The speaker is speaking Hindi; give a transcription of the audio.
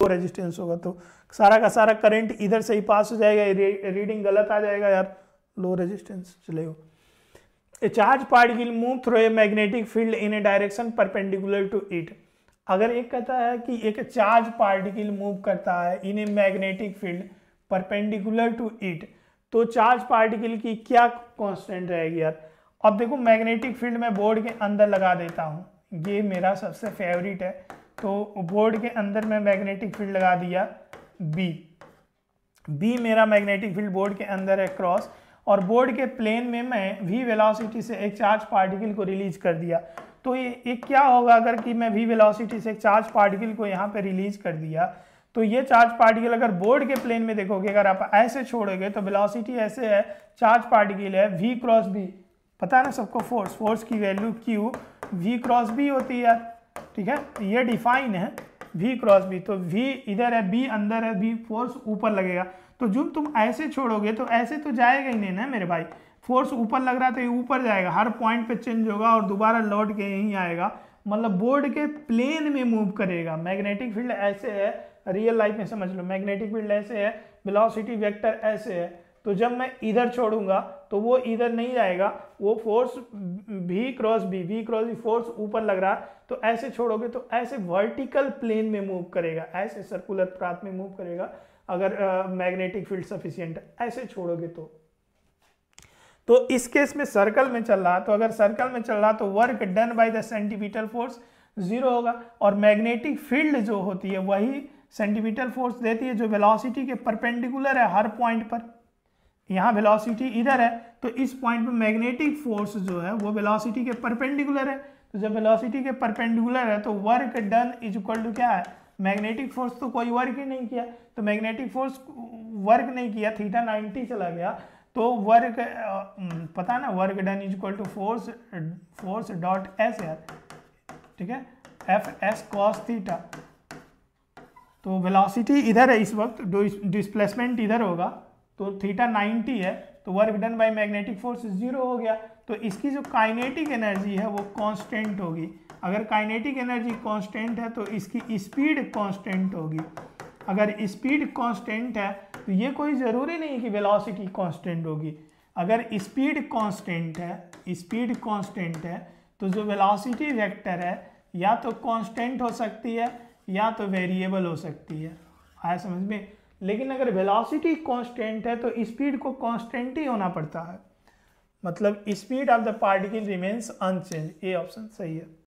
तो रेजिस्टेंस होगा तो सारा का सारा करंट इधर से ही पास हो जाएगा रीडिंग गलत आ जाएगा यार लो रेजिस्टेंस चले हो a charge part will move through a magnetic field in a direction perpendicular to it अगर एक कहता है कि एक चार्ज पार्टिकल मूव करता है in a magnetic field perpendicular to it तो चार्ज पार्टिकल की क्या कांस्टेंट रहेगी यार अब देखो मैग्नेटिक फील्ड मैं बोर्ड के अंदर लगा देता हूँ ये मेरा सबसे फेवरेट है तो बोर्ड के अंदर मैं मैग्नेटिक फील्ड लगा दिया बी बी मेरा मैग्नेटिक फील्ड बोर्ड के अंदर है क्रॉस और बोर्ड के प्लेन में मैं वी वेलोसिटी से एक चार्ज पार्टिकल को रिलीज कर दिया तो ये एक क्या होगा अगर कि मैं वी वेलोसिटी से एक चार्ज पार्टिकल को यहाँ पे रिलीज कर दिया तो ये चार्ज पार्टिकल अगर बोर्ड के प्लेन में देखोगे अगर आप ऐसे छोड़ोगे तो वेलोसिटी ऐसे है चार्ज पार्टिकल है वी क्रॉस बी पता है ना सबको फोर्स फोर्स की value Q V cross B होती है ठीक है ये डिफाइन है वी क्रॉस बी तो वी इधर है बी अंदर है बी फोर्स ऊपर लगेगा तो जुम तुम ऐसे छोड़ोगे तो ऐसे तो जाएगा ही नहीं ना मेरे भाई फोर्स ऊपर लग रहा है तो ये ऊपर जाएगा हर पॉइंट पे चेंज होगा और दोबारा लौट के यहीं आएगा मतलब बोर्ड के प्लेन में मूव करेगा मैग्नेटिक फील्ड ऐसे है रियल लाइफ में समझ लो मैग्नेटिक फील्ड ऐसे है वेलोसिटी वेक्टर ऐसे है तो जब मैं इधर छोड़ूंगा तो वो इधर नहीं जाएगा वो फोर्स भी क्रॉस भी भी क्रॉस भी फोर्स ऊपर लग रहा है तो ऐसे छोड़ोगे तो ऐसे वर्टिकल प्लेन में मूव करेगा ऐसे सर्कुलर प्राथ में मूव करेगा अगर मैग्नेटिक फील्ड सफिशियंट ऐसे छोड़ोगे तो तो इस केस में सर्कल में चल रहा तो अगर सर्कल में चल रहा तो work done by the centimetre force zero होगा और मैग्नेटिक फील्ड जो होती है वही सेंटीमीटर फोर्स देती है जो वेलोसिटी के परपेंडिकुलर है हर पॉइंट पर यहाँ वेलोसिटी इधर है तो इस पॉइंट पे मैग्नेटिक फोर्स जो है वो वेलोसिटी के परपेंडिकुलर है तो जब वेलोसिटी के परपेंडिकुलर है तो work done is equal to क्या है मैग्नेटिक फोर्स तो कोई वर्क ही नहीं किया तो मैग्नेटिक फोर्स वर्क नहीं किया थीटा 90 चला गया तो वर्क पता ना work done is equal to force force dot S यार ठीक है एफ एस कॉस थीटा तो वेलोसिटी इधर है इस वक्त डिस्प्लेसमेंट इधर होगा तो थीटा 90 है तो work done by magnetic force zero हो गया तो इसकी जो काइनेटिक एनर्जी है वो कांस्टेंट होगी अगर काइनेटिक एनर्जी कांस्टेंट है तो इसकी स्पीड कांस्टेंट होगी अगर स्पीड कांस्टेंट है तो ये कोई ज़रूरी नहीं कि वेलोसिटी कांस्टेंट होगी अगर स्पीड कांस्टेंट है स्पीड कांस्टेंट है तो जो वेलोसिटी वेक्टर है या तो कांस्टेंट हो सकती है या तो वेरिएबल हो सकती है आया समझ में लेकिन अगर वेलोसिटी कांस्टेंट है तो स्पीड को कांस्टेंट ही होना पड़ता है मतलब speed of the particle remains unchanged ये ऑप्शन सही है